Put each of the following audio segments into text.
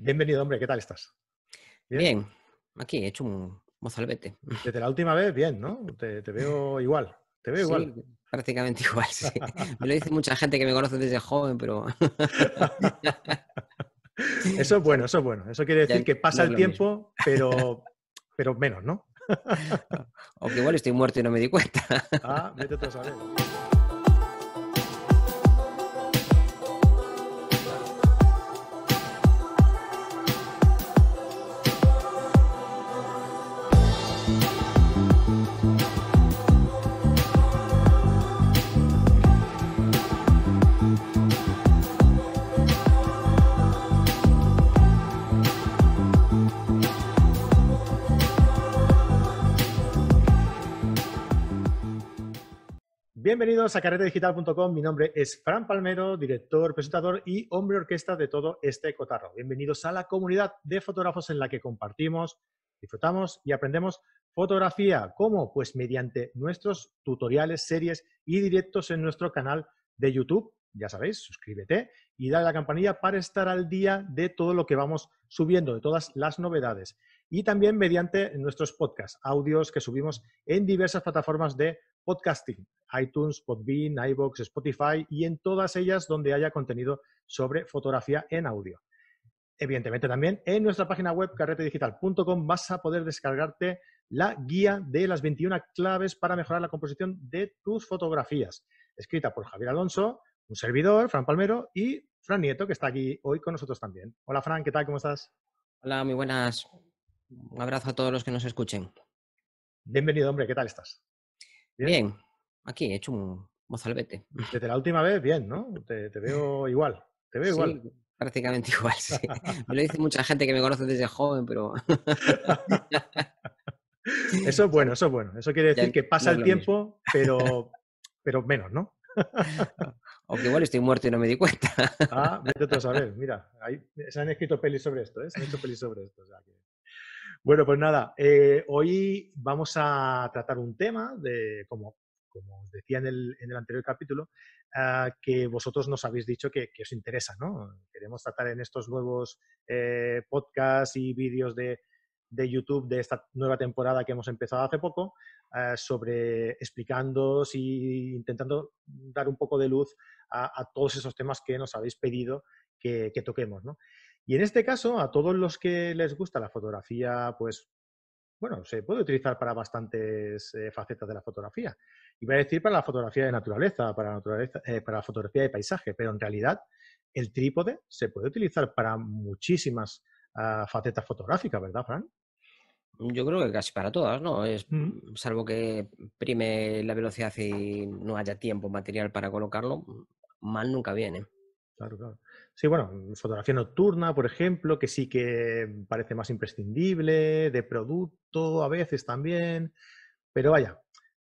Bienvenido, hombre, ¿qué tal estás? Bien, aquí he hecho un mozalbete. Desde la última vez, bien, ¿no? Te, veo igual, te veo igual. Prácticamente igual, sí. Me lo dice mucha gente que me conoce desde joven, pero... eso es bueno, eso es bueno. Eso quiere decir que pasa el tiempo, pero, pero menos, ¿no? o que igual estoy muerto y no me di cuenta. ah, vete a saber. Bienvenidos a carretedigital.com. Mi nombre es Fran Palmero, director, presentador y hombre orquesta de todo este cotarro. Bienvenidos a la comunidad de fotógrafos en la que compartimos, disfrutamos y aprendemos fotografía. ¿Cómo? Pues mediante nuestros tutoriales, series y directos en nuestro canal de YouTube. Ya sabéis, suscríbete y dale a la campanilla para estar al día de todo lo que vamos subiendo, de todas las novedades. Y también mediante nuestros podcasts, audios que subimos en diversas plataformas de podcasting iTunes, Podbean, iBox, Spotify y en todas ellas donde haya contenido sobre fotografía en audio. Evidentemente también en nuestra página web carretedigital.com vas a poder descargarte la guía de las 21 claves para mejorar la composición de tus fotografías, escrita por Javier Alonso, un servidor, Fran Palmero, y Fran Nieto, que está aquí hoy con nosotros también. Hola Fran, ¿qué tal? ¿Cómo estás? Hola, muy buenas. Un abrazo a todos los que nos escuchen. Bienvenido, hombre, ¿qué tal estás? Bien. Bien. Aquí he hecho un mozalbete. Desde la última vez, bien, ¿no? Te, veo igual. Te veo igual. Prácticamente igual, sí. Me lo dice mucha gente que me conoce desde joven, pero. eso es bueno, eso es bueno. Eso quiere decir que pasa el tiempo, pero, pero menos, ¿no? O que igual estoy muerto y no me di cuenta. Ah, vete a saber. Mira, eh, se han escrito pelis sobre esto, ¿eh? Se han hecho pelis sobre esto. Bueno, pues nada, eh, hoy vamos a tratar un tema de, cómo como os decía en el, anterior capítulo, ah, que vosotros nos habéis dicho que, os interesa, ¿no? Queremos tratar en estos nuevos eh, podcasts y vídeos de, YouTube de esta nueva temporada que hemos empezado hace poco, ah, sobre explicándoos e intentando dar un poco de luz a, todos esos temas que nos habéis pedido que, toquemos, Y en este caso, a todos los que les gusta la fotografía, pues bueno, se puede utilizar para bastantes eh, facetas de la fotografía. iba a decir para la fotografía de naturaleza, para la, naturaleza, eh, para fotografía de paisaje, pero en realidad el trípode se puede utilizar para muchísimas ah, facetas fotográficas, ¿verdad, Fran? Yo creo que casi para todas, ¿no? Es, Salvo que prime la velocidad y no haya tiempo material para colocarlo, mal nunca viene. Claro, Sí, bueno, fotografía nocturna, por ejemplo, que sí que parece más imprescindible, de producto a veces también, pero vaya,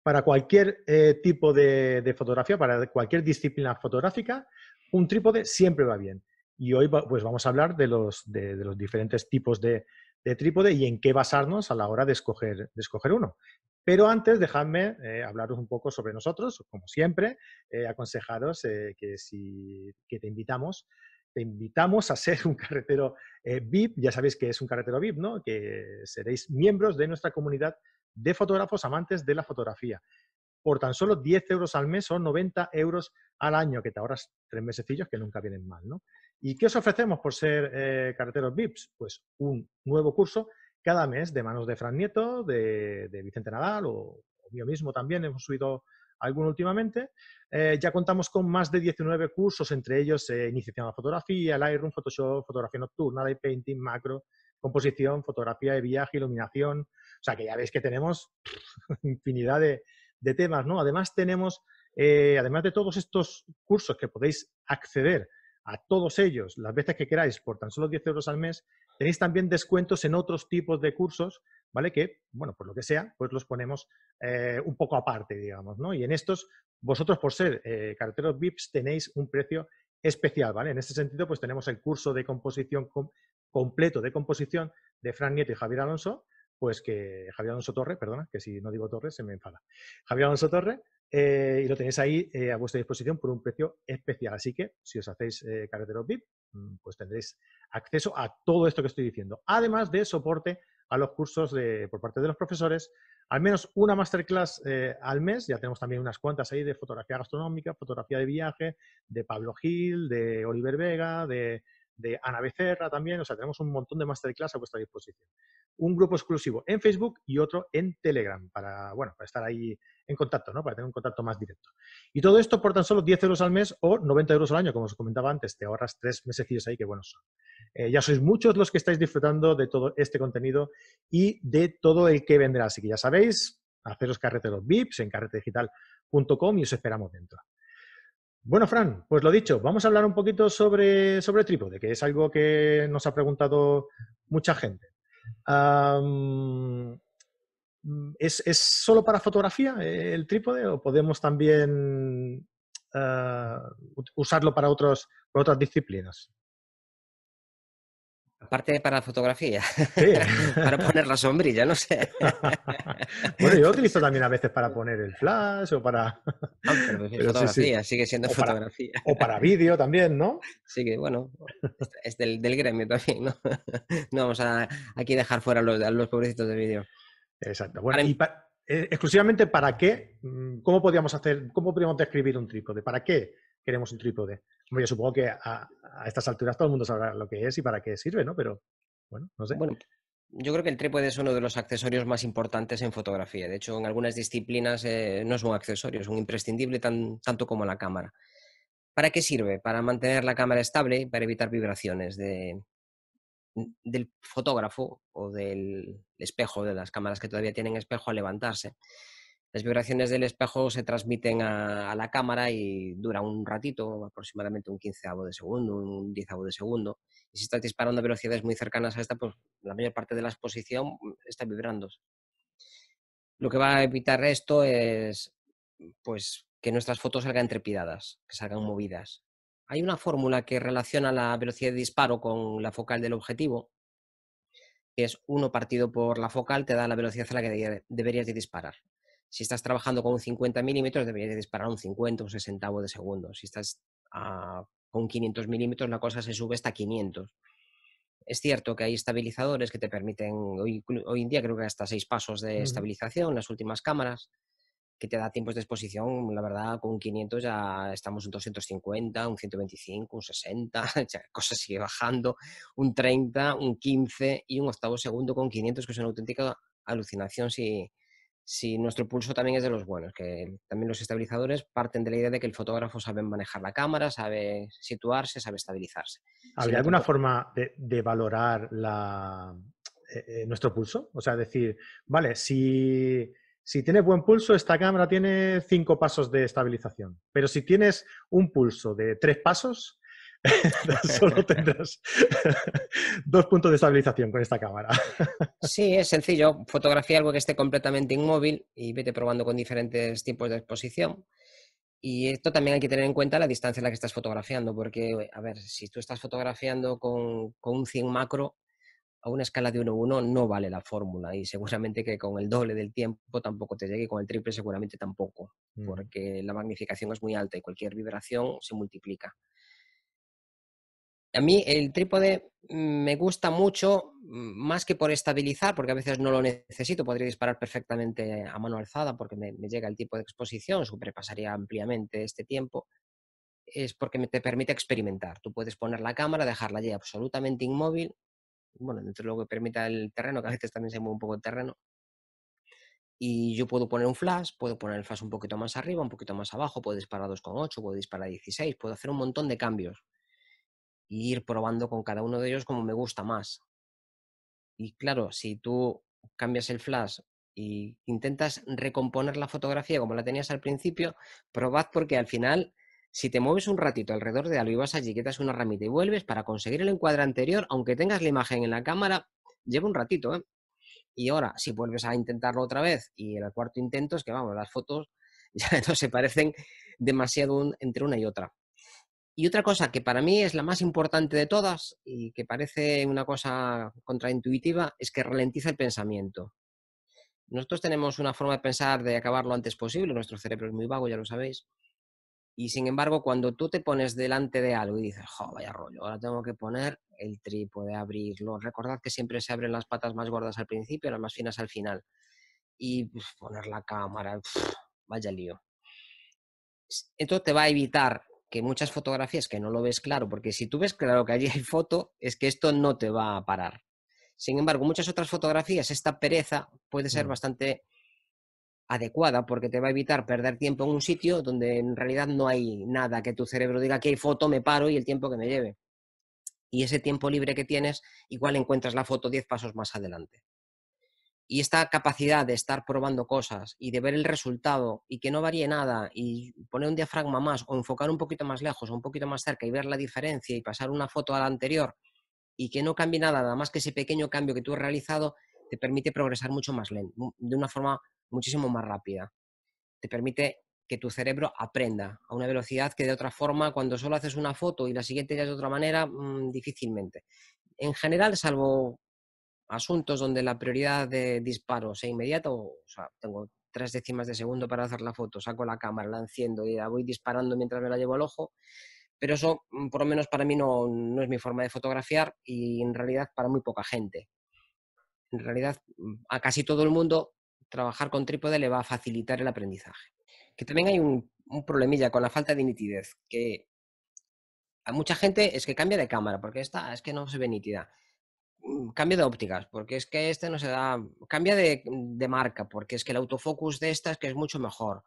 para cualquier eh, tipo de, fotografía, para cualquier disciplina fotográfica, un trípode siempre va bien. Y hoy pues vamos a hablar de los, de, los diferentes tipos de, trípode y en qué basarnos a la hora de escoger, de escoger uno. Pero antes, dejadme eh, hablaros un poco sobre nosotros, como siempre, eh, aconsejaros eh, que, si, que te invitamos. Te invitamos a ser un carretero VIP, ya sabéis que es un carretero VIP, ¿no? Que seréis miembros de nuestra comunidad de fotógrafos amantes de la fotografía. Por tan solo 10 euros al mes o 90 euros al año, que te ahorras tres mesecillos que nunca vienen mal, ¿Y qué os ofrecemos por ser carreteros VIPs? Pues un nuevo curso cada mes de manos de Fran Nieto, de, Vicente Nadal o, yo mismo también. Hemos subido alguno últimamente. Eh, ya contamos con más de 19 cursos, entre ellos eh, Iniciación a la Fotografía, Lightroom, Photoshop, Fotografía Nocturna, Light Painting, Macro, Composición, Fotografía de Viaje, Iluminación. O sea que ya veis que tenemos infinidad de, temas, ¿no? Además tenemos, eh, además de todos estos cursos que podéis acceder a todos ellos las veces que queráis por tan solo 10 euros al mes, tenéis también descuentos en otros tipos de cursos, ¿vale? Que, bueno, por lo que sea, pues los ponemos eh, un poco aparte, digamos, ¿no? Y en estos, vosotros por ser eh, carreteros VIPs tenéis un precio especial, ¿vale? En este sentido, pues tenemos el curso de composición completo de composición de Fran Nieto y Javier Alonso, pues que Javier Alonso Torre, perdona, que si no digo Torre se me enfada. Javier Alonso Torre, eh, y lo tenéis ahí eh, a vuestra disposición por un precio especial. Así que si os hacéis eh, carreteros VIP, mm, pues tendréis acceso a todo esto que estoy diciendo. Además de soporte a los cursos de, por parte de los profesores, al menos una masterclass al mes. Ya tenemos también unas cuantas ahí de fotografía gastronómica, fotografía de viaje, de Pablo Gil, de Oliver Vega, de de Ana Becerra también, o sea, tenemos un montón de masterclass a vuestra disposición. Un grupo exclusivo en Facebook y otro en Telegram para, bueno, para estar ahí en contacto, ¿no? Para tener un contacto más directo. Y todo esto por tan solo 10 euros al mes o 90 euros al año, como os comentaba antes, te ahorras tres mesecillos ahí, que buenos son. Eh, ya sois muchos los que estáis disfrutando de todo este contenido y de todo el que vendrá. Así que ya sabéis, haceros carreteros VIPs en carretedigital.com y os esperamos dentro. Bueno, Fran, pues lo dicho, vamos a hablar un poquito sobre, trípode, que es algo que nos ha preguntado mucha gente. ¿es, ¿es, solo para fotografía eh, el trípode o podemos también eh, usarlo para, otros, para otras disciplinas? Aparte para fotografía, para poner la sombrilla, no sé. bueno, yo lo utilizo también a veces para poner el flash o para... Ah, pero sigue siendo fotografía. o para vídeo también, ¿no? Sí, que bueno, es del, gremio también, ¿no? no vamos a aquí dejar fuera los, los pobrecitos de vídeo. Exacto. Bueno, y eh, exclusivamente para qué, mm, ¿cómo podríamos hacer, cómo podríamos describir un trípode? ¿Para qué queremos un trípode? yo supongo que a, estas alturas todo el mundo sabrá lo que es y para qué sirve, ¿no? Pero bueno, no sé. Bueno, yo creo que el trípode es uno de los accesorios más importantes en fotografía. De hecho, en algunas disciplinas eh, no es un accesorio, es un imprescindible tanto como la cámara. ¿Para qué sirve? Para mantener la cámara estable y para evitar vibraciones de, del fotógrafo o del espejo, de las cámaras que todavía tienen espejo, al levantarse. Las vibraciones del espejo se transmiten a, la cámara y dura un ratito, aproximadamente un quinceavo de segundo, un diezavo de segundo. Y si estás disparando a velocidades muy cercanas a esta, pues la mayor parte de la exposición mm, está vibrando. Lo que va a evitar esto es pues, que nuestras fotos salgan entrepidadas, que salgan movidas. Hay una fórmula que relaciona la velocidad de disparo con la focal del objetivo, que es uno partido por la focal, te da la velocidad a la que deberías de disparar. Si estás trabajando con un 50 milímetros, deberías disparar un 50 o un 60 de segundo. Si estás ah, con 500 milímetros, la cosa se sube hasta 500. Es cierto que hay estabilizadores que te permiten, hoy, en día creo que hasta seis pasos de estabilización, las últimas cámaras, que te da tiempos de exposición, la verdad, con 500 ya estamos en 250, un 125, un 60, la cosa sigue bajando, un 30, un 15 y un octavo segundo con 500, que es una auténtica alucinación si, si nuestro pulso también es de los buenos, que también los estabilizadores parten de la idea de que el fotógrafo sabe manejar la cámara, sabe situarse, sabe estabilizarse. ¿Habría alguna forma de, valorar eh, eh, nuestro pulso? O sea, decir, vale, si, si tienes buen pulso, esta cámara tiene cinco pasos de estabilización, pero si tienes un pulso de tres pasos, solo tendrás dos puntos de estabilización con esta cámara. sí, es sencillo. Fotografía algo que esté completamente inmóvil y vete probando con diferentes tipos de exposición. Y esto también hay que tener en cuenta la distancia en la que estás fotografiando, porque, a ver, si tú estás fotografiando con, un 100 macro, a una escala de 1-1 no vale la fórmula y seguramente que con el doble del tiempo tampoco te llegue y con el triple seguramente tampoco, porque la magnificación es muy alta y cualquier vibración se multiplica. A mí el trípode me gusta mucho, mm, más que por estabilizar, porque a veces no lo necesito, podría disparar perfectamente a mano alzada porque me, llega el tipo de exposición, superpasaría ampliamente este tiempo, es porque me te permite experimentar. Tú puedes poner la cámara, dejarla allí absolutamente inmóvil, bueno, dentro de lo que permita el terreno, que a veces también se mueve un poco el terreno, y yo puedo poner un flash, puedo poner el flash un poquito más arriba, un poquito más abajo, puedo disparar 2,8, puedo disparar 16, puedo hacer un montón de cambios ir probando con cada uno de ellos como me gusta más. Y claro, si tú cambias el flash y intentas recomponer la fotografía como la tenías al principio, probad porque al final, si te mueves un ratito alrededor de algo y vas allí, quitas una ramita y vuelves para conseguir el encuadre anterior, aunque tengas la imagen en la cámara, lleva un ratito, ¿eh? Y ahora, si vuelves a intentarlo otra vez y el cuarto intento es que, vamos, las fotos ya no se parecen demasiado entre una y otra. Y otra cosa que para mí es la más importante de todas y que parece una cosa contraintuitiva es que ralentiza el pensamiento. Nosotros tenemos una forma de pensar de acabar lo antes posible, nuestro cerebro es muy vago, ya lo sabéis. Y sin embargo, cuando tú te pones delante de algo y dices, jo, vaya rollo, ahora tengo que poner el trípode, abrirlo. Recordad que siempre se abren las patas más gordas al principio, y las más finas al final. Y poner la cámara, vaya lío. Esto te va a evitar que muchas fotografías que no lo ves claro, porque si tú ves claro que allí hay foto, es que esto no te va a parar. Sin embargo, muchas otras fotografías, esta pereza puede ser mm. bastante adecuada porque te va a evitar perder tiempo en un sitio donde en realidad no hay nada que tu cerebro diga que hay foto, me paro y el tiempo que me lleve. Y ese tiempo libre que tienes, igual encuentras la foto 10 pasos más adelante y esta capacidad de estar probando cosas y de ver el resultado y que no varíe nada y poner un diafragma más o enfocar un poquito más lejos o un poquito más cerca y ver la diferencia y pasar una foto a la anterior y que no cambie nada, nada más que ese pequeño cambio que tú has realizado, te permite progresar mucho más lento, de una forma muchísimo más rápida. Te permite que tu cerebro aprenda a una velocidad que de otra forma, cuando solo haces una foto y la siguiente ya es de otra manera, mm, difícilmente. En general, salvo asuntos donde la prioridad de disparo sea inmediato, o, sea, tengo tres décimas de segundo para hacer la foto, saco la cámara, la enciendo y la voy disparando mientras me la llevo al ojo, pero eso mm, por lo menos para mí no, es mi forma de fotografiar y en realidad para muy poca gente. En realidad mm, a casi todo el mundo trabajar con trípode le va a facilitar el aprendizaje. Que también hay un, un problemilla con la falta de nitidez, que a mucha gente es que cambia de cámara, porque esta es que no se ve nitida Mm, cambio de ópticas, porque es que este no se da, cambia de, mm, marca, porque es que el autofocus de esta es que es mucho mejor.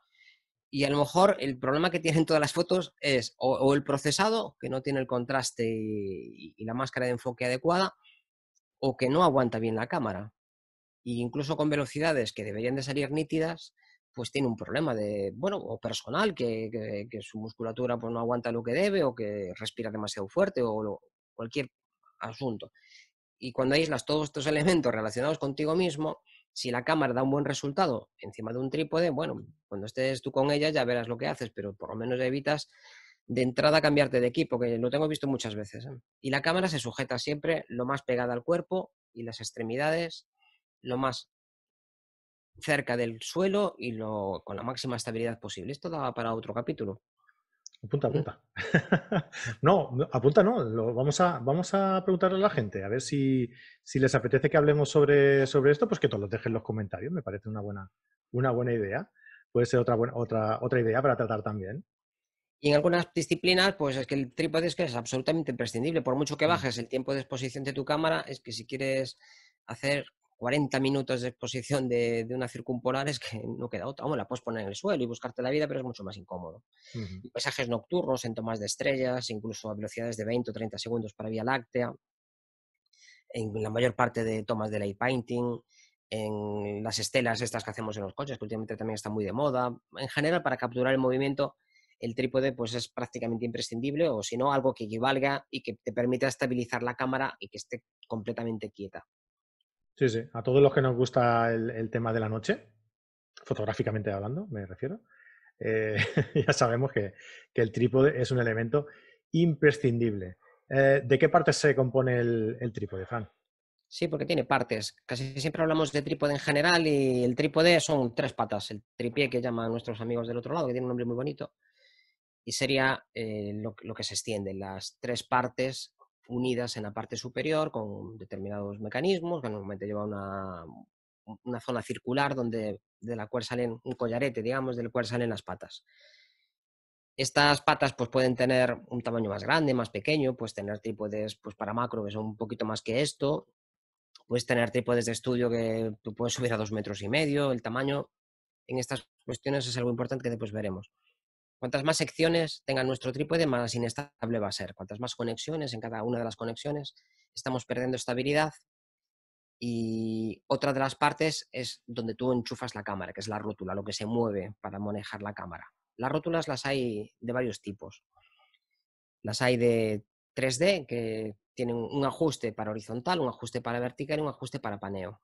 Y a lo mejor el problema que tienen todas las fotos es o, el procesado, que no tiene el contraste y, la máscara de enfoque adecuada, o que no aguanta bien la cámara. E incluso con velocidades que deberían de salir nítidas, pues tiene un problema de, bueno, o personal, que, su musculatura pues, no aguanta lo que debe, o que respira demasiado fuerte, o cualquier asunto. Y cuando aíslas todos estos elementos relacionados contigo mismo, si la cámara da un buen resultado encima de un trípode, bueno, cuando estés tú con ella ya verás lo que haces, pero por lo menos evitas de entrada cambiarte de equipo, que lo tengo visto muchas veces. ¿eh? Y la cámara se sujeta siempre lo más pegada al cuerpo y las extremidades, lo más cerca del suelo y lo, con la máxima estabilidad posible. Esto daba para otro capítulo. Apunta, mm. apunta. no, apunta no. Lo, vamos, a, vamos a preguntarle a la gente, a ver si, si les apetece que hablemos sobre, sobre esto, pues que todos los dejen en los comentarios. Me parece una buena, una buena idea. Puede ser otra, buena, otra, otra idea para tratar también. Y en algunas disciplinas, pues es que el trípode es que es absolutamente imprescindible. Por mucho que mm. bajes el tiempo de exposición de tu cámara, es que si quieres hacer 40 minutos de exposición de, una circumpolar es que no queda otra. Vamos, la puedes poner en el suelo y buscarte la vida, pero es mucho más incómodo. Paisajes nocturnos en tomas de estrellas, incluso a velocidades de 20 o 30 segundos para Vía Láctea, en la mayor parte de tomas de light painting, en las estelas estas que hacemos en los coches, que últimamente también está muy de moda. En general, para capturar el movimiento, el trípode pues es prácticamente imprescindible o si no, algo que equivalga y que te permita estabilizar la cámara y que esté completamente quieta. Sí, sí. A todos los que nos gusta el, tema de la noche, fotográficamente hablando, me refiero, eh, ya sabemos que, el trípode es un elemento imprescindible. Eh, ¿De qué partes se compone el, trípode, Fran? Sí, porque tiene partes. Casi siempre hablamos de trípode en general y el trípode son tres patas. El tripié que llaman nuestros amigos del otro lado, que tiene un nombre muy bonito. Y sería eh, lo, que se extiende, las tres partes unidas en la parte superior con determinados mecanismos, que normalmente lleva una, una zona circular donde, de la cual salen un collarete, digamos, del cual salen las patas. Estas patas pues, pueden tener un tamaño más grande, más pequeño, pues tener trípodes pues, para macro que son un poquito más que esto, puedes tener trípodes de estudio que puedes subir a dos metros y medio, el tamaño en estas cuestiones es algo importante que después veremos. Cuantas más secciones tenga nuestro trípode, más inestable va a ser. Cuantas más conexiones en cada una de las conexiones, estamos perdiendo estabilidad. Y otra de las partes es donde tú enchufas la cámara, que es la rótula, lo que se mueve para manejar la cámara. Las rótulas las hay de varios tipos. Las hay de 3D, que tienen un ajuste para horizontal, un ajuste para vertical y un ajuste para paneo.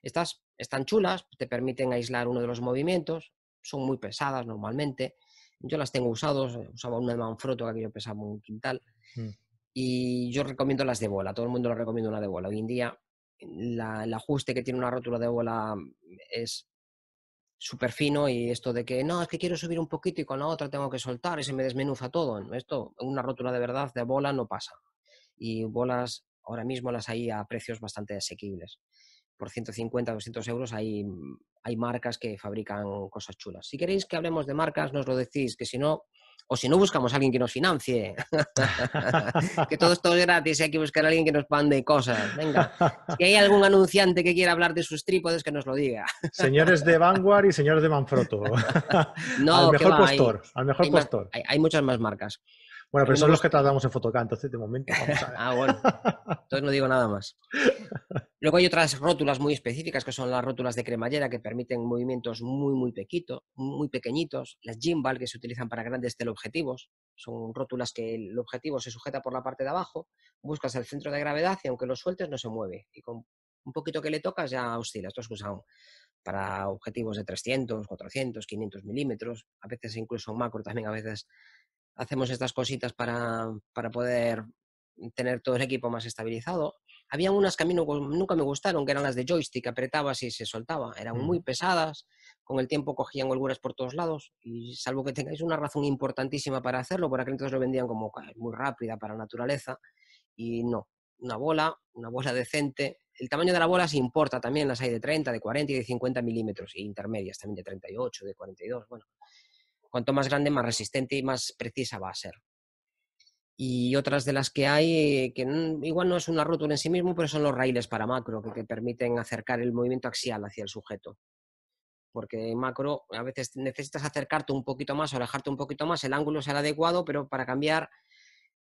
Estas están chulas, te permiten aislar uno de los movimientos, son muy pesadas normalmente, yo las tengo usados, eh, usaba una de Manfrotto, que yo pesaba un quintal. Mm. Y yo recomiendo las de bola, todo el mundo lo recomienda una de bola. Hoy en día el ajuste que tiene una rótula de bola mm, es super fino y esto de que no, es que quiero subir un poquito y con la otra tengo que soltar y se me desmenuza todo. Esto, una rótula de verdad de bola no pasa. Y bolas ahora mismo las hay a precios bastante asequibles por 150, 200 euros hay, mm, hay marcas que fabrican cosas chulas. Si queréis que hablemos de marcas, nos lo decís, que si no, o si no, buscamos a alguien que nos financie. que todo esto es gratis, hay que buscar a alguien que nos pande cosas. Venga, si hay algún anunciante que quiera hablar de sus trípodes, que nos lo diga. señores de Vanguard y señores de Manfrotto. no, al mejor al mejor hay muchas más marcas. Bueno, pero son los que tratamos en Fotocam, entonces de momento. ah, bueno. Entonces no digo nada más. Luego hay otras rótulas muy específicas, que son las rótulas de cremallera, que permiten movimientos muy, muy, muy pequeñitos. Las gimbal, que se utilizan para grandes teleobjetivos. Son rótulas que el objetivo se sujeta por la parte de abajo, buscas el centro de gravedad y aunque lo sueltes no se mueve. Y con un poquito que le tocas ya oscila. Esto es usado para objetivos de 300, 400, 500 milímetros, a veces incluso macro también, a veces hacemos estas cositas para, poder tener todo el equipo más estabilizado. Había unas que nunca me gustaron, que eran las de joystick, apretabas y se soltaba. Eran muy mm. pesadas, con el tiempo cogían holguras por todos lados y salvo que tengáis una razón importantísima para hacerlo, porque que entonces lo vendían como muy rápida para naturaleza y no, una bola, una bola decente. El tamaño de la bola se importa también, las hay de 30, de 40 y de 50 milímetros, y intermedias también de 38, de 42, bueno, cuanto más grande, más resistente y más precisa va a ser. Y otras de las que hay, que igual no es una rotura en sí mismo, pero son los raíles para macro, que, te permiten acercar el movimiento axial hacia el sujeto. Porque en macro a veces necesitas acercarte un poquito más o alejarte un poquito más, el ángulo será adecuado, pero para cambiar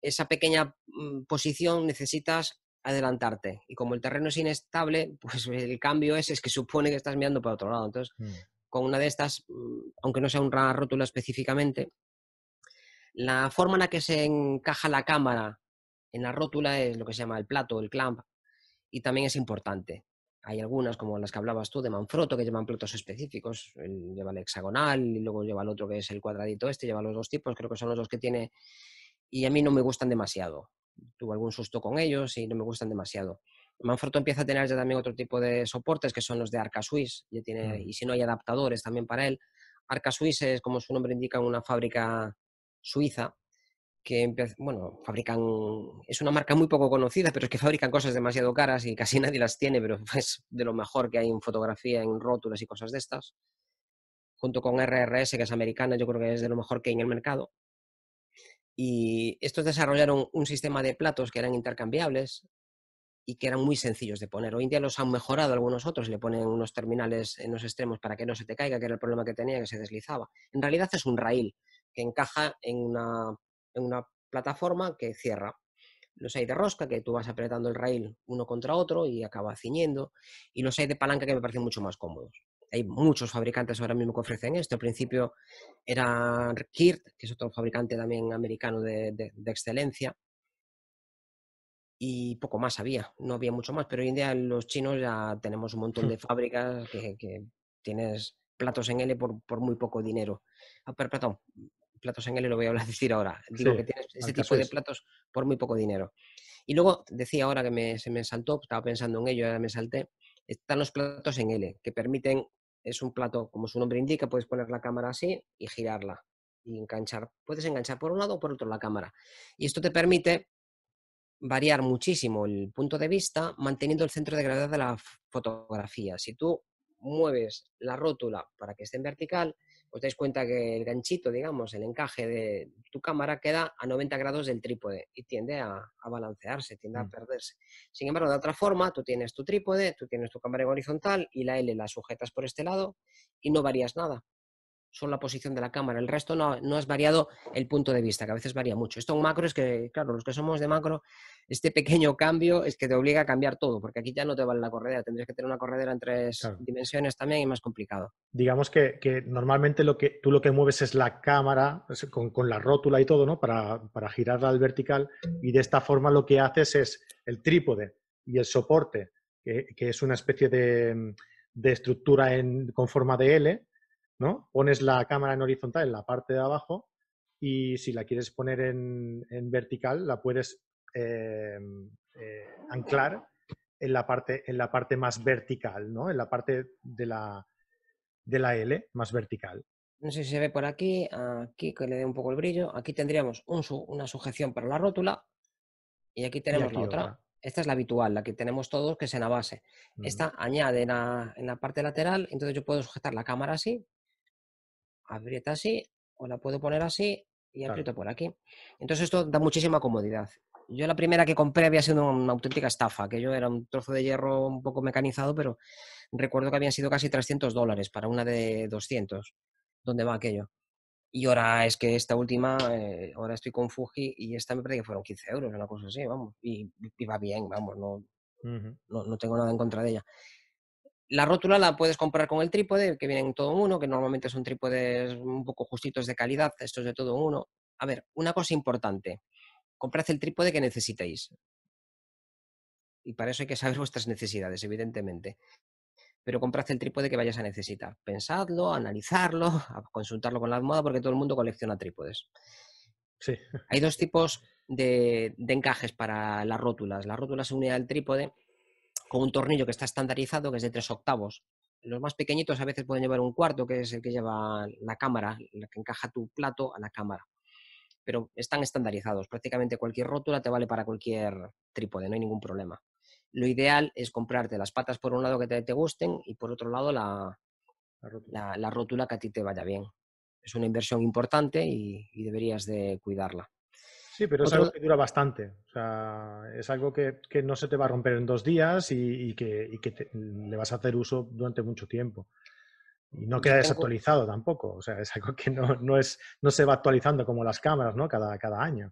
esa pequeña mm, posición necesitas adelantarte. Y como el terreno es inestable, pues el cambio es, es que supone que estás mirando para otro lado. Entonces, mm con una de estas, mm, aunque no sea una rótula específicamente, la forma en la que se encaja la cámara en la rótula es lo que se llama el plato, el clamp, y también es importante. Hay algunas, como las que hablabas tú, de Manfrotto, que llevan platos específicos. Él lleva el hexagonal y luego lleva el otro que es el cuadradito este, lleva los dos tipos, creo que son los dos que tiene. Y a mí no me gustan demasiado. Tuve algún susto con ellos y no me gustan demasiado. Manfrotto empieza a tener ya también otro tipo de soportes que son los de Arca Suisse, y si no hay adaptadores también para él. Arca Suisse es, como su nombre indica, una fábrica suiza que bueno, fabrican, es una marca muy poco conocida, pero es que fabrican cosas demasiado caras y casi nadie las tiene, pero es de lo mejor que hay en fotografía, en rótulas y cosas de estas. Junto con RRS, que es americana, yo creo que es de lo mejor que hay en el mercado. Y estos desarrollaron un sistema de platos que eran intercambiables, y que eran muy sencillos de poner. Hoy en día los han mejorado algunos otros, le ponen unos terminales en los extremos para que no se te caiga, que era el problema que tenía, que se deslizaba. En realidad es un rail que encaja en una, plataforma que cierra. Los hay de rosca, que tú vas apretando el rail uno contra otro y acaba ciñendo. Y los hay de palanca, que me parecen mucho más cómodos. Hay muchos fabricantes ahora mismo que ofrecen esto. Al principio era Kirt, que es otro fabricante también americano de, de excelencia, y poco más había, no había mucho más, pero hoy en día los chinos ya tenemos un montón hmm. de fábricas que, tienes platos en L por, muy poco dinero. Ah, pero, perdón, platos en L lo voy a decir ahora. Digo que tienes ese tipo de platos por muy poco dinero. Y luego decía ahora que me, se me saltó, estaba pensando en ello, ahora me salté, están los platos en L, que permiten, es un plato, como su nombre indica, puedes poner la cámara así y girarla y enganchar. Puedes enganchar por un lado o por otro la cámara. Y esto te permite variar muchísimo el punto de vista manteniendo el centro de gravedad de la fotografía. Si tú mueves la rótula para que esté en vertical, os dais cuenta que el ganchito, digamos, el encaje de tu cámara queda a 90 grados del trípode y tiende a, balancearse, tiende a mm. perderse. Sin embargo, de otra forma, tú tienes tu trípode, tú tienes tu cámara horizontal y la L la sujetas por este lado y no varías nada solo la posición de la cámara. El resto no, no, has variado el punto de vista, que a veces varía mucho. Esto en macro es que, claro, los que somos de macro, este pequeño cambio es que te obliga a cambiar todo, porque aquí ya no te vale la corredera, tendrías que tener una corredera en tres dimensiones también y más complicado. Digamos que, normalmente lo que, tú lo que mueves es la cámara con, la rótula y todo, ¿no? Para, para girarla al vertical y de esta forma lo que haces es el trípode y el soporte, que, es una especie de, estructura con forma de L, Pones la cámara en horizontal en la parte de abajo y si la quieres poner en, vertical, la puedes eh, eh, anclar en la, parte, en la parte más vertical, ¿no? En la parte de la, de la L más vertical. No sé si se ve por aquí, aquí que le dé un poco el brillo. Aquí tendríamos una sujeción para la rótula y aquí tenemos la otra. Esta es la habitual, la que tenemos todos, que es en la base. Esta añade en la, en la, parte lateral, entonces yo puedo sujetar la cámara así, aprieta así, o la puedo poner así y aprieto por aquí. Entonces esto da muchísima comodidad. Yo la primera que compré había sido una auténtica estafa, que yo era un trozo de hierro un poco mecanizado, pero recuerdo que habían sido casi 300 dólares para una de 200. ¿Dónde va aquello? Y ahora es que esta última, eh, ahora estoy con Fuji y esta me parece que fueron 15 euros, una cosa así, vamos. Y, va bien, vamos, no, no, tengo nada en contra de ella. La rótula la puedes comprar con el trípode, que viene en todo uno, que normalmente son trípodes un poco justitos de calidad, estos de todo uno. A ver, una cosa importante, comprad el trípode que necesitéis. Y para eso hay que saber vuestras necesidades, evidentemente. Pero comprad el trípode que vayas a necesitar. Pensadlo, analizarlo, consultarlo con la almohada, porque todo el mundo colecciona trípodes. Sí. Hay dos tipos de, encajes para las rótulas. La rótula se une al trípode con un tornillo que está estandarizado, que es de tres octavos. Los más pequeñitos a veces pueden llevar un cuarto, que es el que lleva la cámara, la que encaja tu plato a la cámara. Pero están estandarizados. Prácticamente cualquier rótula te vale para cualquier trípode, no hay ningún problema. Lo ideal es comprarte las patas por un lado que te, gusten y por otro lado la, rótula. que a ti te vaya bien. Es una inversión importante y, y deberías de cuidarla. Sí, pero es algo que dura bastante. O sea, es algo que, no se te va a romper en dos días y, que, le vas a hacer uso durante mucho tiempo. Y no queda desactualizado tampoco. O sea, es algo que no, no, es, no se va actualizando como las cámaras, ¿no? Cada, cada año.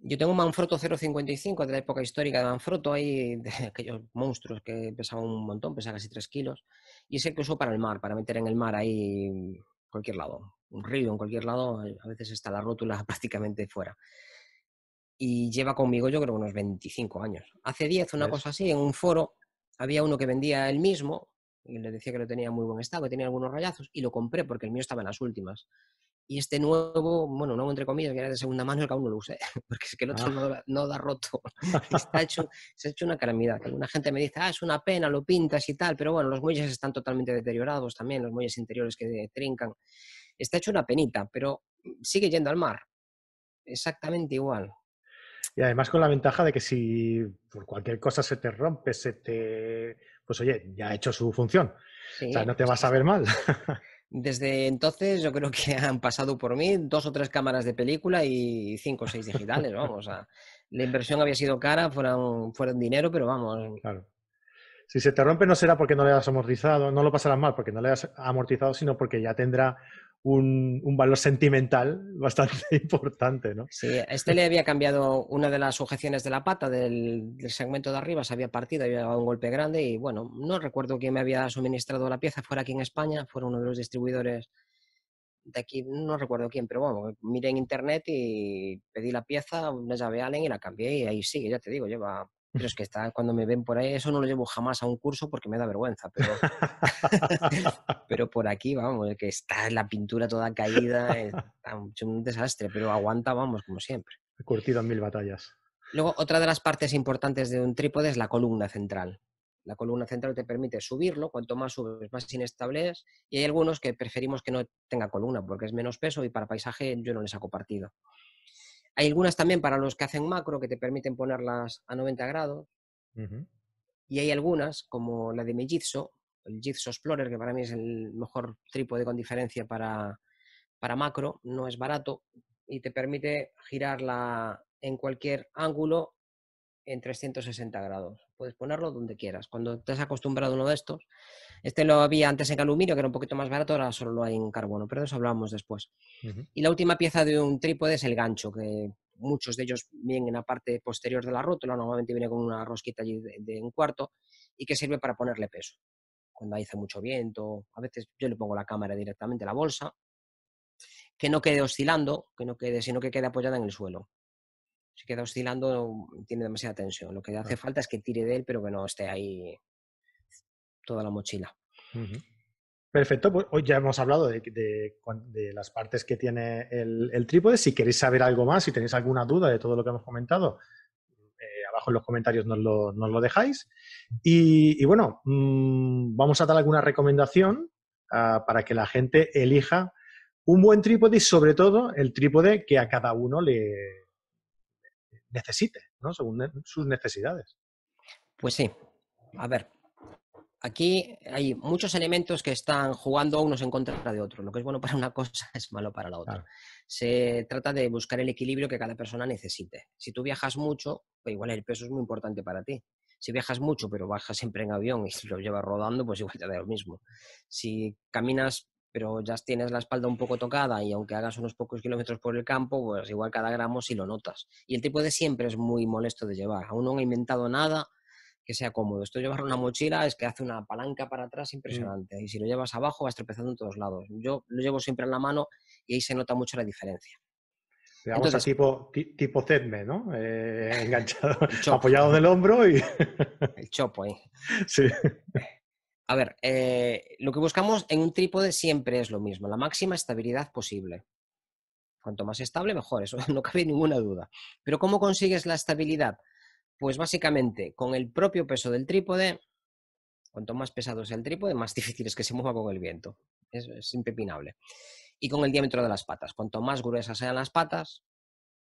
Yo tengo un Manfrotto 055 de la época histórica de Manfrotto, ahí de aquellos monstruos que pesaban un montón, pesaban casi 3 kilos. Y es el que uso para el mar, para meter en el mar ahí cualquier lado, un río en cualquier lado, a veces está la rótula prácticamente fuera y lleva conmigo yo creo unos 25 años. Hace 10, una cosa así, en un foro había uno que vendía el mismo y le decía que lo tenía muy buen estado, que tenía algunos rayazos y lo compré porque el mío estaba en las últimas. Y este nuevo, bueno, nuevo entre comillas, que era de segunda mano, el que aún no lo usé, porque es que el otro ah. no, da roto. Está hecho, se ha hecho una calamidad. Alguna gente me dice, ah, es una pena, lo pintas y tal, pero bueno, los muelles están totalmente deteriorados también, los muelles interiores que trincan. Está hecho una penita, pero sigue yendo al mar. Exactamente igual. Y además con la ventaja de que si por cualquier cosa se te rompe, se te... Pues oye, ya ha hecho su función. o sea, no te vas a ver mal. Desde entonces yo creo que han pasado por mí dos o tres cámaras de película y cinco o seis digitales, vamos. O sea, la inversión había sido cara, fueron, fueron dinero, pero vamos. Claro. Si se te rompe no será porque no le has amortizado, no lo pasarás mal porque no le has amortizado, sino porque ya tendrá un, valor sentimental bastante importante, ¿no? Sí, este le había cambiado una de las sujeciones de la pata del, segmento de arriba, se había partido, había dado un golpe grande y bueno, no recuerdo quién me había suministrado la pieza, fuera aquí en España, fuera uno de los distribuidores de aquí, no recuerdo quién, pero bueno, miré en internet y pedí la pieza, una llave Allen y la cambié y ahí sigue, ya te digo, lleva pero es que está, cuando me ven por ahí, eso no lo llevo jamás a un curso porque me da vergüenza, pero, pero por aquí, vamos, que está la pintura toda caída, es un desastre, pero aguanta, vamos, como siempre. He curtido mil batallas. Luego, otra de las partes importantes de un trípode es la columna central. La columna central te permite subirlo, cuanto más subes, más inestable es, y hay algunos que preferimos que no tenga columna porque es menos peso y para paisaje yo no les saco partido. Hay algunas también para los que hacen macro que te permiten ponerlas a 90 grados. Y hay algunas, como la de mi el Jitso Explorer, que para mí es el mejor trípode con diferencia para, para macro, no es barato y te permite girarla en cualquier ángulo en 360 grados puedes ponerlo donde quieras. Cuando te has acostumbrado a uno de estos, este lo había antes en aluminio, que era un poquito más barato, ahora solo lo hay en carbono, pero de eso hablábamos después. Y la última pieza de un trípode es el gancho, que muchos de ellos vienen en la parte posterior de la rótula, normalmente viene con una rosquita allí de, un cuarto, y que sirve para ponerle peso. Cuando hace mucho viento, a veces yo le pongo la cámara directamente a la bolsa, que no quede oscilando, que no quede, sino que quede apoyada en el suelo si queda oscilando, mm, tiene demasiada tensión. Lo que hace ah. falta es que tire de él, pero que no esté ahí toda la mochila. Perfecto, pues hoy ya hemos hablado de, las partes que tiene el, trípode. Si queréis saber algo más, si tenéis alguna duda de todo lo que hemos comentado, eh, abajo en los comentarios nos lo, nos lo dejáis. Y, bueno, mm, vamos a dar alguna recomendación ah, para que la gente elija un buen trípode y sobre todo el trípode que a cada uno le, necesite, ¿no? según e, sus necesidades. Pues sí. A ver, aquí hay muchos elementos que están jugando unos en contra de otros. Lo que es bueno para una cosa es malo para la otra. Se trata de buscar el equilibrio que cada persona necesite. Si tú viajas mucho, pues igual el peso es muy importante para ti. Si viajas mucho pero bajas siempre en avión y lo llevas rodando, pues igual te da lo mismo. Si caminas pero ya tienes la espalda un poco tocada y aunque hagas unos pocos kilómetros por el campo, pues igual cada gramo sí lo notas. Y el tipo de siempre es muy molesto de llevar. Aún no han inventado nada que sea cómodo. Esto llevar una mochila es que hace una palanca para atrás mm. impresionante. Y si lo llevas abajo vas tropezando en todos lados. Yo lo llevo siempre en la mano y ahí se nota mucho la diferencia. Digamos Entonces, tipo, tipo Zedme, ¿no? Eh, enganchado, apoyado del hombro y... el chopo ahí. Sí. A ver, eh, lo que buscamos en un trípode siempre es lo mismo, la máxima estabilidad posible. Cuanto más estable, mejor, eso no cabe ninguna duda. Pero ¿cómo consigues la estabilidad? Pues básicamente con el propio peso del trípode, cuanto más pesado sea el trípode, más difícil es que se mueva con el viento. Es, es impepinable. Y con el diámetro de las patas. Cuanto más gruesas sean las patas,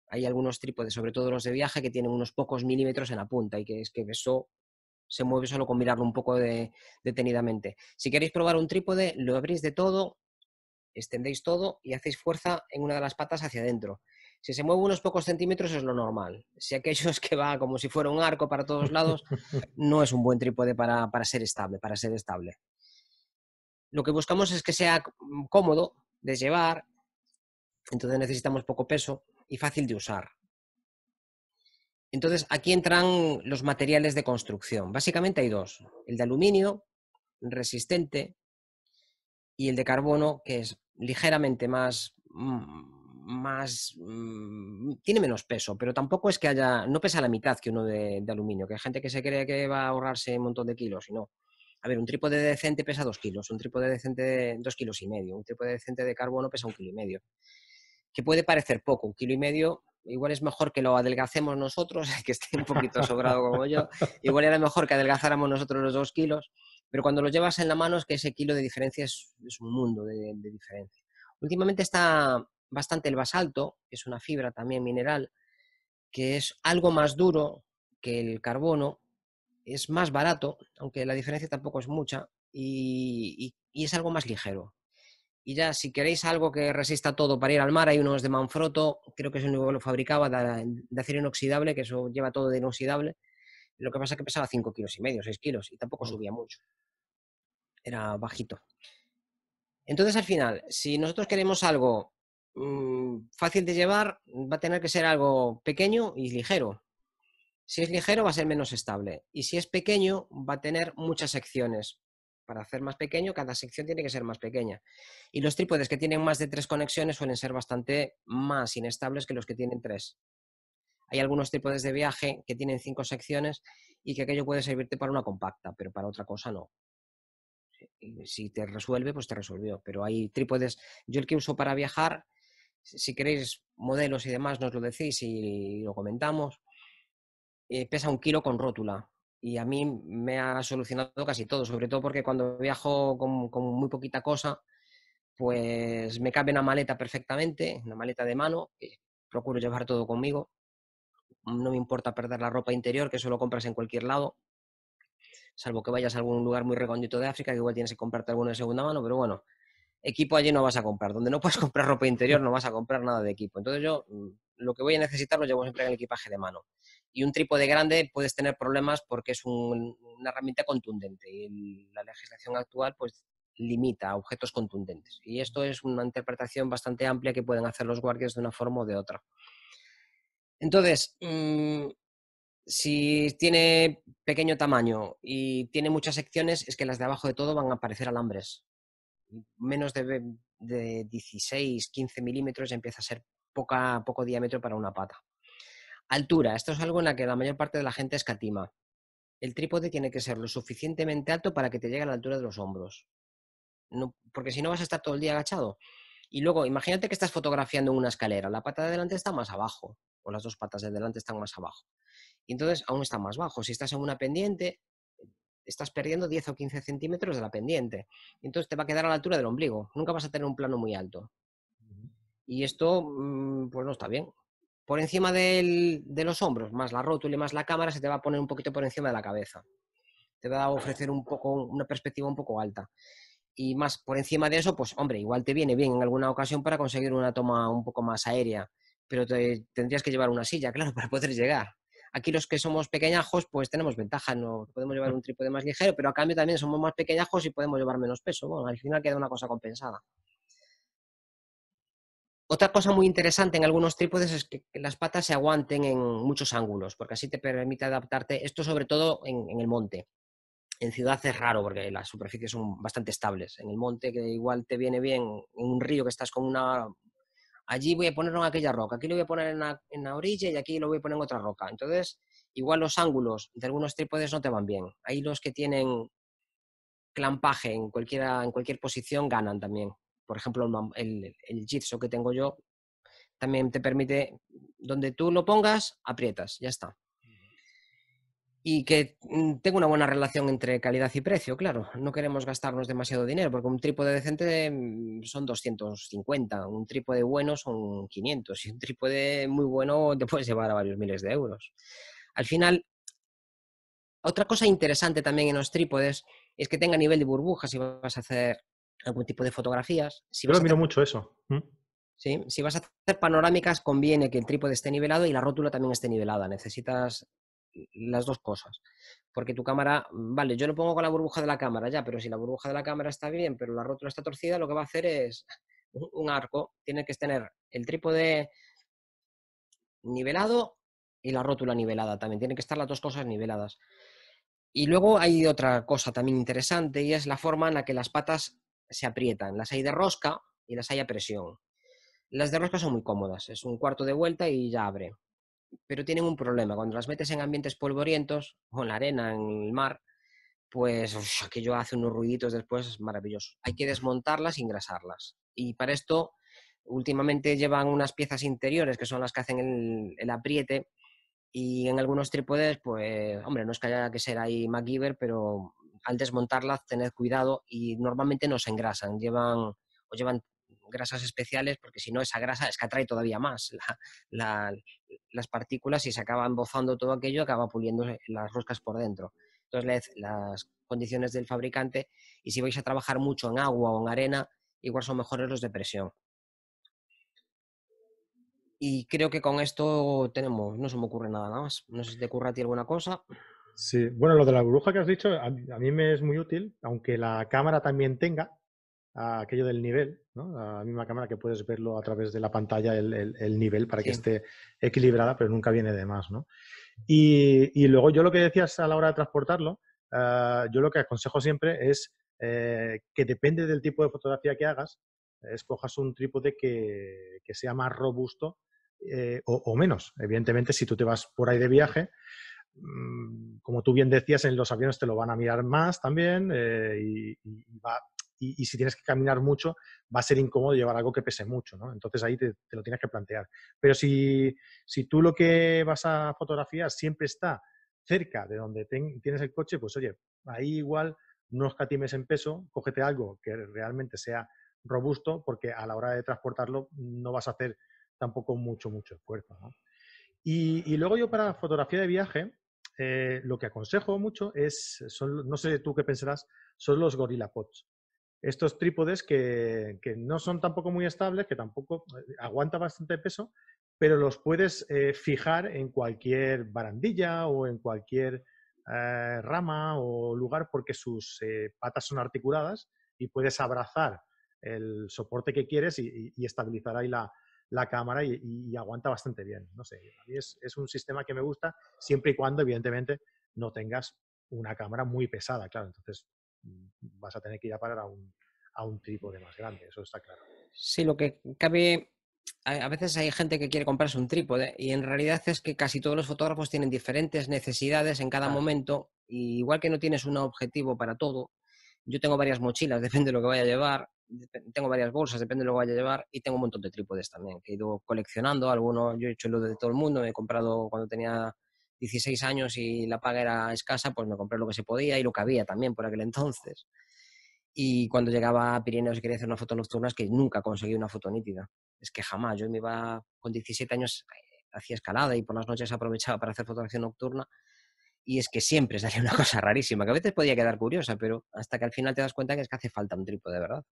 hay algunos trípodes, sobre todo los de viaje, que tienen unos pocos milímetros en la punta y que es que eso se mueve solo con mirarlo un poco detenidamente. Si queréis probar un trípode, lo abrís de todo, extendéis todo y hacéis fuerza en una de las patas hacia adentro. Si se mueve unos pocos centímetros es lo normal. Si aquello es que va como si fuera un arco para todos lados, no es un buen trípode para, para ser estable, para ser estable. Lo que buscamos es que sea mm, cómodo de llevar, entonces necesitamos poco peso y fácil de usar. Entonces, aquí entran los materiales de construcción. Básicamente hay dos, el de aluminio, resistente, y el de carbono, que es ligeramente más, mm, más mm, tiene menos peso, pero tampoco es que haya, no pesa la mitad que uno de, de, aluminio, que hay gente que se cree que va a ahorrarse un montón de kilos y no. A ver, un trípode decente pesa dos kilos, un trípode decente dos kilos y medio, un trípode decente de carbono pesa un kilo y medio. Que puede parecer poco, un kilo y medio igual es mejor que lo adelgacemos nosotros, que esté un poquito sobrado como yo, igual era mejor que adelgazáramos nosotros los dos kilos, pero cuando lo llevas en la mano es que ese kilo de diferencia es, un mundo de, diferencia. Últimamente está bastante el basalto, que es una fibra también mineral, que es algo más duro que el carbono, es más barato, aunque la diferencia tampoco es mucha, y es algo más ligero. Y ya, si queréis algo que resista todo para ir al mar, hay unos de Manfrotto, creo que es el único que lo fabricaba, de, acero inoxidable, que eso lleva todo de inoxidable. Lo que pasa es que pesaba 5 kilos y medio, 6 kilos, y tampoco mm. subía mucho. Era bajito. Entonces, al final, si nosotros queremos algo mm, fácil de llevar, va a tener que ser algo pequeño y ligero. Si es ligero, va a ser menos estable. Y si es pequeño, va a tener muchas secciones. Para hacer más pequeño, cada sección tiene que ser más pequeña. Y los trípodes que tienen más de tres conexiones suelen ser bastante más inestables que los que tienen tres. Hay algunos trípodes de viaje que tienen cinco secciones y que aquello puede servirte para una compacta, pero para otra cosa no. Si te resuelve, pues te resolvió. Pero hay trípodes. Yo el que uso para viajar, si queréis modelos y demás, nos lo decís y lo comentamos. Eh, pesa un kilo con rótula y a mí me ha solucionado casi todo, sobre todo porque cuando viajo con, muy poquita cosa, pues me cabe una maleta perfectamente, una maleta de mano, que procuro llevar todo conmigo. No me importa perder la ropa interior, que eso lo compras en cualquier lado, salvo que vayas a algún lugar muy recóndito de África, que igual tienes que comprarte alguno de segunda mano, pero bueno, equipo allí no vas a comprar. Donde no puedes comprar ropa interior, no vas a comprar nada de equipo. Entonces yo mm, lo que voy a necesitar lo llevo siempre en el equipaje de mano y un trípode grande puedes tener problemas porque es una herramienta contundente y la legislación actual pues limita a objetos contundentes. Y esto es una interpretación bastante amplia que pueden hacer los guardias de una forma o de otra. Entonces, mm, si tiene pequeño tamaño y tiene muchas secciones, es que las de abajo de todo van a aparecer alambres. Menos de, 16, 15 milímetros empieza a ser poca, poco diámetro para una pata. Altura. Esto es algo en la que la mayor parte de la gente escatima. El trípode tiene que ser lo suficientemente alto para que te llegue a la altura de los hombros. porque si no vas a estar todo el día agachado. Y luego, imagínate que estás fotografiando una escalera. La pata de delante está más abajo, o las dos patas de delante están más abajo. Y entonces aún está más bajo. Si estás en una pendiente, estás perdiendo 10 o 15 centímetros de la pendiente. Entonces te va a quedar a la altura del ombligo. Nunca vas a tener un plano muy alto. Y esto, mm, pues no está bien por encima del, de los hombros, más la rótula y más la cámara, se te va a poner un poquito por encima de la cabeza. Te va a ofrecer un poco, una perspectiva un poco alta. Y más por encima de eso, pues hombre, igual te viene bien en alguna ocasión para conseguir una toma un poco más aérea, pero tendrías que llevar una silla, claro, para poder llegar. Aquí los que somos pequeñajos, pues tenemos ventaja, no podemos llevar un trípode más ligero, pero a cambio también somos más pequeñajos y podemos llevar menos peso. Bueno, al final queda una cosa compensada. Otra cosa muy interesante en algunos trípodes es que las patas se aguanten en muchos ángulos, porque así te permite adaptarte, esto sobre todo en, el monte. En ciudad es raro porque las superficies son bastante estables. En el monte que igual te viene bien, en un río que estás con una... Allí voy a poner en aquella roca, aquí lo voy a poner en la, orilla y aquí lo voy a poner en otra roca. Entonces, igual los ángulos de algunos trípodes no te van bien. Ahí los que tienen clampaje en, cualquiera, en cualquier posición ganan también por ejemplo, el, el que tengo yo también te permite, donde tú lo pongas, aprietas, ya está. Y que mm, tenga una buena relación entre calidad y precio, claro. No queremos gastarnos demasiado dinero, porque un trípode decente mm, son 250, un trípode bueno son 500, y un trípode muy bueno te puedes llevar a varios miles de euros. Al final, otra cosa interesante también en los trípodes es que tenga nivel de burbuja si vas a hacer algún tipo de fotografías. Si Yo lo miro mucho eso. ¿Sí? Si vas a hacer panorámicas, conviene que el trípode esté nivelado y la rótula también esté nivelada. Necesitas las dos cosas. Porque tu cámara, mm, vale, yo lo pongo con la burbuja de la cámara ya, pero si la burbuja de la cámara está bien, pero la rótula está torcida, lo que va a hacer es un arco. Tiene que tener el trípode nivelado y la rótula nivelada también. Tienen que estar las dos cosas niveladas. Y luego hay otra cosa también interesante y es la forma en la que las patas se aprietan. Las hay de rosca y las hay a presión. Las de rosca son muy cómodas, es un cuarto de vuelta y ya abre. Pero tienen un problema, cuando las metes en ambientes polvorientos o en la arena, en el mar, pues que aquello hace unos ruiditos después, es maravilloso. Hay que desmontarlas e engrasarlas. Y para esto, últimamente llevan unas piezas interiores que son las que hacen el, apriete y en algunos trípodes, pues, hombre, no es que haya que ser ahí MacGyver, pero al desmontarlas tened cuidado y normalmente no se engrasan, llevan o llevan grasas especiales porque si no esa grasa es que atrae todavía más las partículas y se acaba embozando todo aquello, acaba puliendo las roscas por dentro. Entonces leed las condiciones del fabricante y si vais a trabajar mucho en agua o en arena, igual son mejores los de presión. Y creo que con esto tenemos, no se me ocurre nada más. No sé si te ocurre a ti alguna cosa. Sí, bueno, lo de la burbuja que has dicho a, mí me es muy útil, aunque la cámara también tenga aquello del nivel, la misma cámara que puedes verlo a través de la pantalla, el, nivel, para que esté equilibrada, pero nunca viene de más. Y, luego yo lo que decías a la hora de transportarlo, eh, yo lo que aconsejo siempre es eh, que depende del tipo de fotografía que hagas, escojas un trípode que, sea más robusto eh, o, menos. Evidentemente, si tú te vas por ahí de viaje, Mm, como tú bien decías, en los aviones te lo van a mirar más también eh, y, si tienes que caminar mucho, va a ser incómodo llevar algo que pese mucho, ¿no? Entonces ahí te, lo tienes que plantear. Pero si, tú lo que vas a fotografiar siempre está cerca de donde tienes el coche, pues oye, ahí igual no escatimes en peso, cógete algo que realmente sea robusto, porque a la hora de transportarlo no vas a hacer tampoco mucho, mucho esfuerzo, Y, y luego yo para fotografía de viaje, eh, lo que aconsejo mucho es, no sé tú qué pensarás, son los GorillaPods. Estos trípodes que, no son tampoco muy estables, que tampoco eh, aguanta bastante peso, pero los puedes eh, fijar en cualquier barandilla o en cualquier rama o lugar porque sus patas son articuladas y puedes abrazar el soporte que quieres y, y estabilizar ahí la, la cámara y, aguanta bastante bien. No sé, es, un sistema que me gusta siempre y cuando, evidentemente, no tengas una cámara muy pesada, claro. Entonces mm, vas a tener que ir a parar a un, a un trípode más grande, eso está claro. Sí, lo que cabe a veces hay gente que quiere comprarse un trípode y en realidad es que casi todos los fotógrafos tienen diferentes necesidades en cada momento y igual que no tienes un objetivo para todo, yo tengo varias mochilas, depende de lo que vaya a llevar, tengo varias bolsas, depende de lo que vaya a llevar, y tengo un montón de trípodes también, que he ido coleccionando, algunos, yo he hecho lo de todo el mundo, he comprado cuando tenía 16 años y la paga era escasa, pues me compré lo que se podía y lo que había también por aquel entonces. Y cuando llegaba a Pirineos y quería hacer una foto nocturna, es que nunca conseguí una foto nítida. Es que jamás. Yo me iba con 17 años, eh, hacía escalada y por las noches aprovechaba para hacer fotografía nocturna y es que siempre sale una cosa rarísima, que a veces podía quedar curiosa, pero hasta que al final te das cuenta que es que hace falta un trípode, de verdad.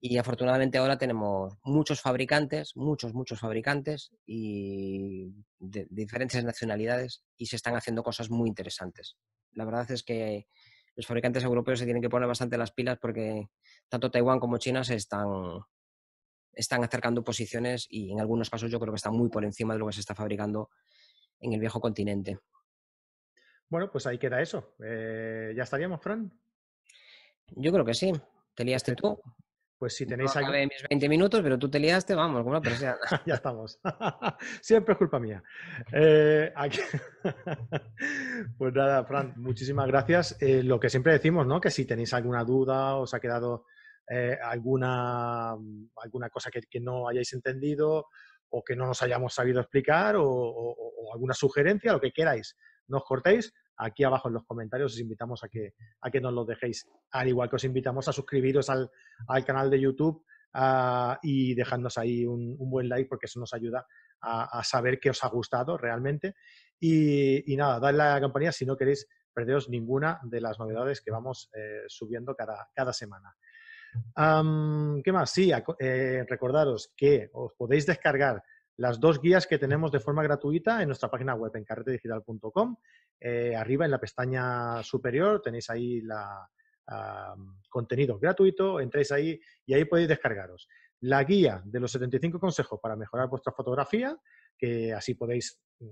Y afortunadamente ahora tenemos muchos fabricantes, muchos, muchos fabricantes y de, diferentes nacionalidades y se están haciendo cosas muy interesantes. La verdad es que los fabricantes europeos se tienen que poner bastante las pilas porque tanto Taiwán como China se están, están acercando posiciones y en algunos casos yo creo que están muy por encima de lo que se está fabricando en el viejo continente. Bueno, pues ahí queda eso. Eh, ¿Ya estaríamos, Fran? Yo creo que sí. ¿Te liaste tú? Pues si tenéis no, algo... 20 minutos, pero tú te liaste, vamos, como una ya estamos. Siempre es culpa mía. Eh, pues nada, Fran, muchísimas gracias. Eh, lo que siempre decimos, ¿no? Que si tenéis alguna duda, os ha quedado alguna, alguna cosa que, no hayáis entendido o que no nos hayamos sabido explicar o alguna sugerencia, lo que queráis. No os cortéis, aquí abajo en los comentarios os invitamos a que, a que nos lo dejéis, al igual que os invitamos a suscribiros al, canal de YouTube ah, y dejadnos ahí un, buen like porque eso nos ayuda a, saber que os ha gustado realmente. Y, nada, dadle a la campanilla si no queréis perderos ninguna de las novedades que vamos eh, subiendo cada, cada semana. ¿Qué más? Sí, eh, recordaros que os podéis descargar las dos guías que tenemos de forma gratuita en nuestra página web, en carretedigital.com. Eh, arriba en la pestaña superior tenéis ahí la, contenido gratuito, entréis ahí y ahí podéis descargaros. La guía de los 75 consejos para mejorar vuestra fotografía, que así podéis mm,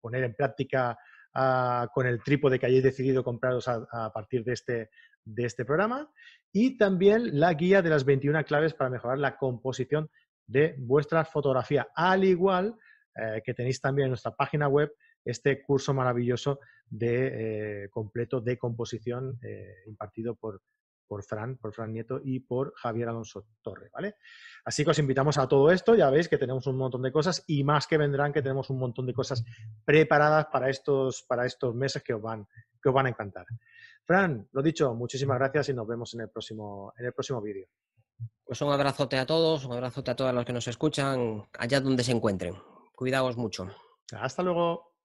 poner en práctica ah, con el trípode que hayáis decidido compraros a, partir de este, de este programa. Y también la guía de las 21 claves para mejorar la composición de vuestra fotografía, al igual eh, que tenéis también en nuestra página web este curso maravilloso de eh, completo de composición eh, impartido por, por Fran, por Fran Nieto y por Javier Alonso Torre, ¿vale? Así que os invitamos a todo esto, ya veis que tenemos un montón de cosas y más que vendrán que tenemos un montón de cosas preparadas para estos, para estos meses que os van, que os van a encantar. Fran, lo dicho, muchísimas gracias y nos vemos en el próximo, en el próximo vídeo. Pues un abrazote a todos, un abrazote a todas los que nos escuchan, allá donde se encuentren. Cuidaos mucho. Hasta luego.